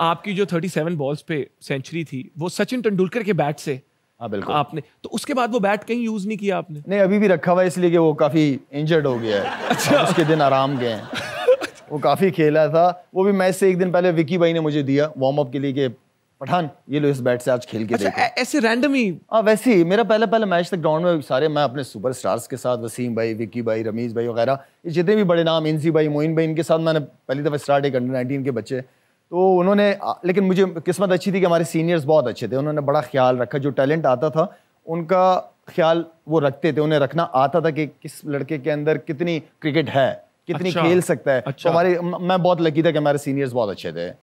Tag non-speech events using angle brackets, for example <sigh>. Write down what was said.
आपकी जो 37 बॉल्स पे सेंचुरी थी वो सचिन तेंदुलकर के बैट से हाँ बिल्कुल आपने तो उसके बाद वो बैट कहीं यूज नहीं किया आपने नहीं अभी भी रखा हुआ इसलिए कि वो काफी इंजर्ड हो गया है <laughs> अच्छा उसके दिन आराम गए हैं <laughs> वो काफी खेला था वो भी मैच से एक दिन पहले विकी भाई ने मुझे दिया वार्म अप के लिए के पठान ये लो इस बैट से आज खेल के अच्छा, देखो ऐसे रैंडम ही हाँ, वैसे ही मेरा पहला पहला मैच था ग्राउंड में सारे मैं अपने सुपर स्टार्स के साथ वसीम भाई विकी भाई रमीज भाई वगैरह जितने भी बड़े नाम इंसी भाई मोइन भाई इनके साथ मैंने पहली दफ़ा स्टार्ट एक अंडर नाइनटीन के बच्चे तो उन्होंने लेकिन मुझे किस्मत अच्छी थी कि हमारे सीनियर्स बहुत अच्छे थे उन्होंने बड़ा ख्याल रखा जो टैलेंट आता था उनका ख्याल वो रखते थे उन्हें रखना आता था कि किस लड़के के अंदर कितनी क्रिकेट है कितनी अच्छा, खेल सकता है तो अच्छा, तो हमारे मैं बहुत लकी था कि हमारे सीनियर्स बहुत अच्छे थे